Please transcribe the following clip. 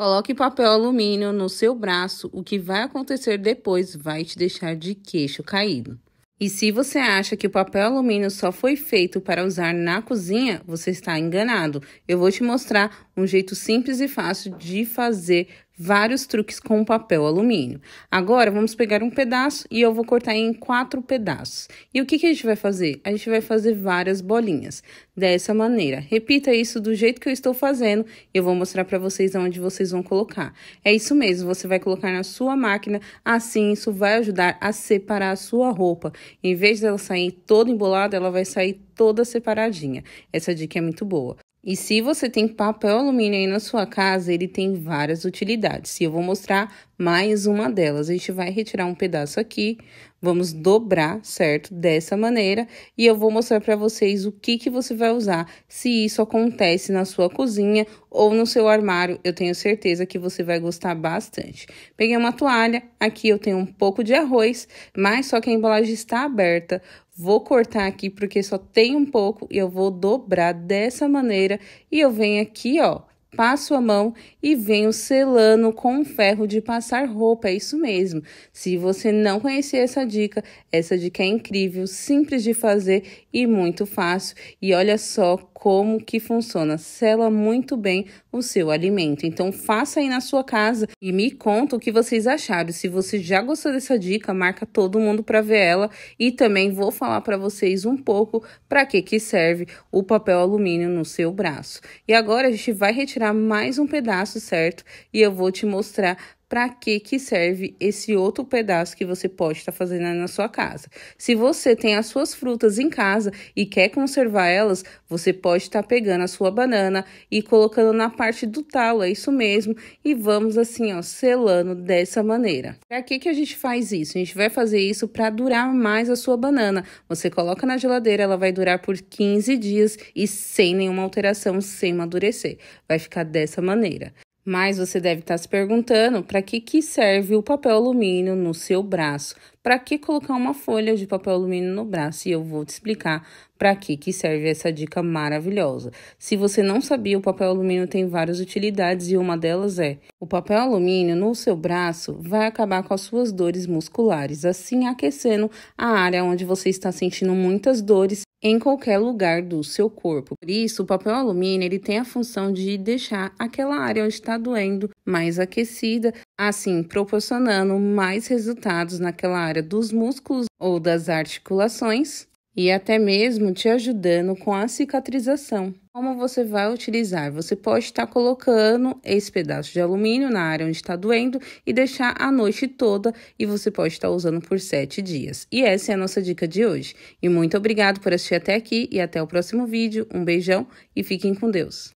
Coloque papel alumínio no seu braço, o que vai acontecer depois vai te deixar de queixo caído. E se você acha que o papel alumínio só foi feito para usar na cozinha, você está enganado. Eu vou te mostrar um jeito simples e fácil de fazer vários truques com papel alumínio. Agora vamos pegar um pedaço e eu vou cortar em quatro pedaços. E o que, que a gente vai fazer? A gente vai fazer várias bolinhas dessa maneira. Repita isso do jeito que eu estou fazendo eu vou mostrar para vocês onde vocês vão colocar. É isso mesmo, você vai colocar na sua máquina, assim isso vai ajudar a separar a sua roupa. Em vez dela sair toda embolada, ela vai sair toda separadinha. Essa dica é muito boa. E se você tem papel alumínio aí na sua casa, ele tem várias utilidades. E eu vou mostrar mais uma delas. A gente vai retirar um pedaço aqui, vamos dobrar, certo? Dessa maneira, e eu vou mostrar para vocês o que, que você vai usar, se isso acontece na sua cozinha ou no seu armário, eu tenho certeza que você vai gostar bastante. Peguei uma toalha, aqui eu tenho um pouco de arroz, mas só que a embalagem está aberta, vou cortar aqui porque só tem um pouco e eu vou dobrar dessa maneira e eu venho aqui, ó, passo a mão e venho selando com um ferro de passar roupa, é isso mesmo. Se você não conhecia essa dica, essa dica é incrível, simples de fazer e muito fácil. E olha só como que funciona, sela muito bem o seu alimento. Então faça aí na sua casa e me conta o que vocês acharam. Se você já gostou dessa dica, marca todo mundo para ver ela e também vou falar para vocês um pouco para que que serve o papel alumínio no seu braço. E agora a gente vai retirar tirar mais um pedaço, certo? E eu vou te mostrar para que que serve esse outro pedaço que você pode estar tá fazendo aí na sua casa. Se você tem as suas frutas em casa e quer conservar elas, você pode estar tá pegando a sua banana e colocando na parte do talo, é isso mesmo, e vamos assim, ó, selando dessa maneira. Para que que a gente faz isso? A gente vai fazer isso para durar mais a sua banana. Você coloca na geladeira, ela vai durar por 15 dias e sem nenhuma alteração, sem amadurecer. Vai ficar dessa maneira. Mas você deve estar tá se perguntando para que, que serve o papel alumínio no seu braço? Para que colocar uma folha de papel alumínio no braço? E eu vou te explicar para que, que serve essa dica maravilhosa. Se você não sabia, o papel alumínio tem várias utilidades e uma delas é: o papel alumínio no seu braço vai acabar com as suas dores musculares, assim aquecendo a área onde você está sentindo muitas dores em qualquer lugar do seu corpo. Por isso, o papel alumínio ele tem a função de deixar aquela área onde está doendo mais aquecida, assim proporcionando mais resultados naquela área dos músculos ou das articulações e até mesmo te ajudando com a cicatrização. Como você vai utilizar? Você pode estar colocando esse pedaço de alumínio na área onde está doendo e deixar a noite toda e você pode estar usando por 7 dias. E essa é a nossa dica de hoje. E muito obrigado por assistir até aqui e até o próximo vídeo. Um beijão e fiquem com Deus!